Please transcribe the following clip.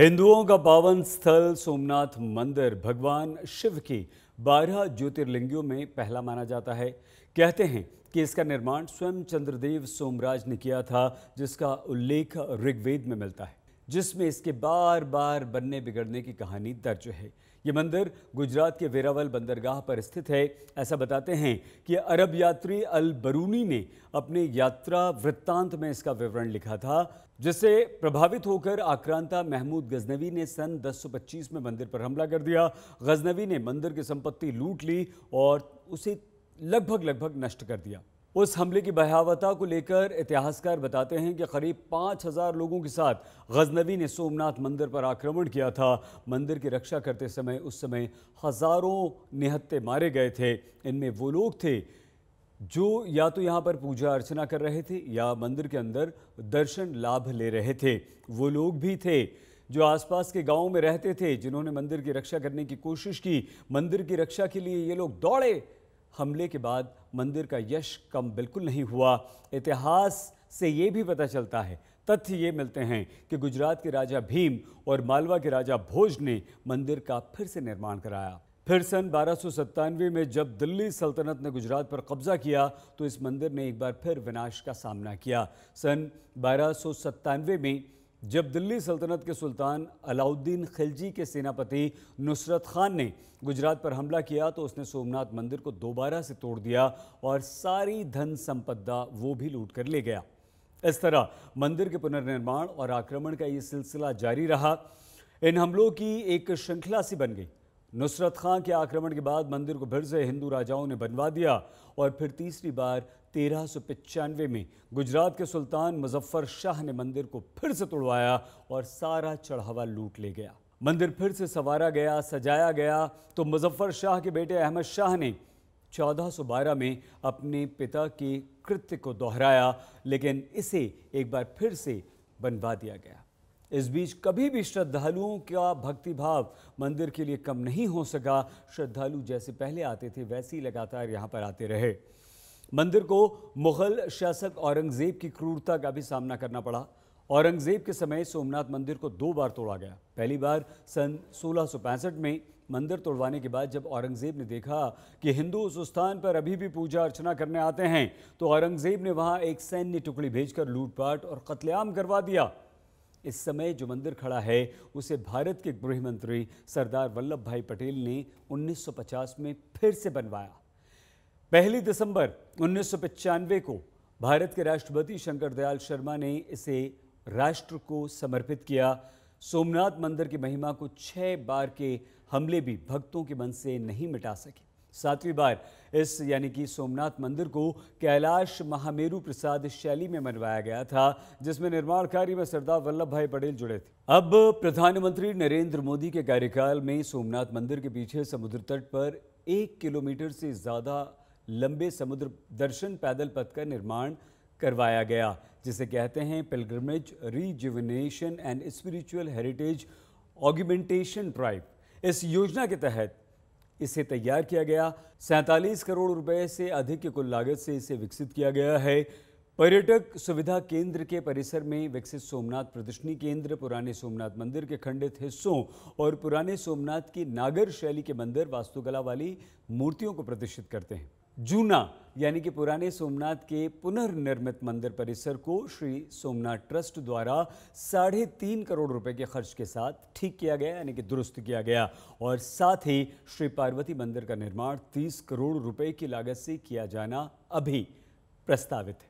हिंदुओं का पावन स्थल सोमनाथ मंदिर भगवान शिव की बारह ज्योतिर्लिंगियों में पहला माना जाता है कहते हैं कि इसका निर्माण स्वयं चंद्रदेव सोमराज ने किया था जिसका उल्लेख ऋग्वेद में मिलता है जिसमें इसके बार बार बनने बिगड़ने की कहानी दर्ज है ये मंदिर गुजरात के वेरावल बंदरगाह पर स्थित है ऐसा बताते हैं कि अरब यात्री अल बरूनी ने अपने यात्रा वृत्तांत में इसका विवरण लिखा था जिससे प्रभावित होकर आक्रांता महमूद गजनवी ने सन 1025 में मंदिर पर हमला कर दिया गजनवी ने मंदिर की संपत्ति लूट ली और उसे लगभग लगभग नष्ट कर दिया उस हमले की भयावता को लेकर इतिहासकार बताते हैं कि करीब पाँच हज़ार लोगों के साथ गजनवी ने सोमनाथ मंदिर पर आक्रमण किया था मंदिर की रक्षा करते समय उस समय हज़ारों निहत्ते मारे गए थे इनमें वो लोग थे जो या तो यहाँ पर पूजा अर्चना कर रहे थे या मंदिर के अंदर दर्शन लाभ ले रहे थे वो लोग भी थे जो आसपास के गाँव में रहते थे जिन्होंने मंदिर की रक्षा करने की कोशिश की मंदिर की रक्षा के लिए ये लोग दौड़े हमले के बाद मंदिर का यश कम बिल्कुल नहीं हुआ इतिहास से ये भी पता चलता है तथ्य ये मिलते हैं कि गुजरात के राजा भीम और मालवा के राजा भोज ने मंदिर का फिर से निर्माण कराया फिर सन बारह में जब दिल्ली सल्तनत ने गुजरात पर कब्जा किया तो इस मंदिर ने एक बार फिर विनाश का सामना किया सन बारह में जब दिल्ली सल्तनत के सुल्तान अलाउद्दीन खिलजी के सेनापति नुसरत खान ने गुजरात पर हमला किया तो उसने सोमनाथ मंदिर को दोबारा से तोड़ दिया और सारी धन संपदा वो भी लूट कर ले गया इस तरह मंदिर के पुनर्निर्माण और आक्रमण का ये सिलसिला जारी रहा इन हमलों की एक श्रृंखला सी बन गई नुसरत खां के आक्रमण के बाद मंदिर को फिर से हिंदू राजाओं ने बनवा दिया और फिर तीसरी बार तेरह सौ पचानवे में गुजरात के सुल्तान मुजफ्फर शाह ने मंदिर को फिर से तोड़वाया और सारा चढ़ावा लूट ले गया मंदिर फिर से संवारा गया सजाया गया तो मुजफ्फर शाह के बेटे अहमद शाह ने 1412 में अपने पिता के कृत्य को दोहराया लेकिन इसे एक बार फिर से बनवा दिया गया इस बीच कभी भी श्रद्धालुओं का भक्ति भाव मंदिर के लिए कम नहीं हो सका श्रद्धालु जैसे पहले आते थे वैसे ही लगातार यहाँ पर आते रहे मंदिर को मुगल शासक औरंगज़ेब की क्रूरता का भी सामना करना पड़ा औरंगज़ेब के समय सोमनाथ मंदिर को दो बार तोड़ा गया पहली बार सन सोलह में मंदिर तोड़वाने के बाद जब औरंगज़ेब ने देखा कि हिंदू उस स्थान पर अभी भी पूजा अर्चना करने आते हैं तो औरंगज़ेब ने वहां एक सैन्य टुकड़ी भेजकर लूटपाट और कत्लेआम करवा दिया इस समय जो मंदिर खड़ा है उसे भारत के गृह मंत्री सरदार वल्लभ भाई पटेल ने 1950 में फिर से बनवाया पहली दिसंबर उन्नीस को भारत के राष्ट्रपति शंकर दयाल शर्मा ने इसे राष्ट्र को समर्पित किया सोमनाथ मंदिर की महिमा को छह बार के हमले भी भक्तों के मन से नहीं मिटा सके सातवीं बार इस यानी कि सोमनाथ मंदिर को कैलाश महामेरु प्रसाद शैली में मनवाया गया था जिसमें निर्माण कार्य में सरदार वल्लभ भाई पटेल जुड़े थे अब प्रधानमंत्री नरेंद्र मोदी के कार्यकाल में सोमनाथ मंदिर के पीछे समुद्र तट पर एक किलोमीटर से ज़्यादा लंबे समुद्र दर्शन पैदल पथ का निर्माण करवाया गया जिसे कहते हैं pilgrimage rejuvenation and spiritual heritage augmentation drive इस योजना के तहत इसे तैयार किया गया सैंतालीस करोड़ रुपए से अधिक की कुल लागत से इसे विकसित किया गया है पर्यटक सुविधा केंद्र के परिसर में विकसित सोमनाथ प्रदर्शनी केंद्र पुराने सोमनाथ मंदिर के खंडित हिस्सों और पुराने सोमनाथ की नागर शैली के मंदिर वास्तुकला वाली मूर्तियों को प्रदर्शित करते हैं जूना यानी कि पुराने सोमनाथ के पुनर्निर्मित मंदिर परिसर को श्री सोमनाथ ट्रस्ट द्वारा साढ़े तीन करोड़ रुपए के खर्च के साथ ठीक किया गया यानी कि दुरुस्त किया गया और साथ ही श्री पार्वती मंदिर का निर्माण तीस करोड़ रुपए की लागत से किया जाना अभी प्रस्तावित है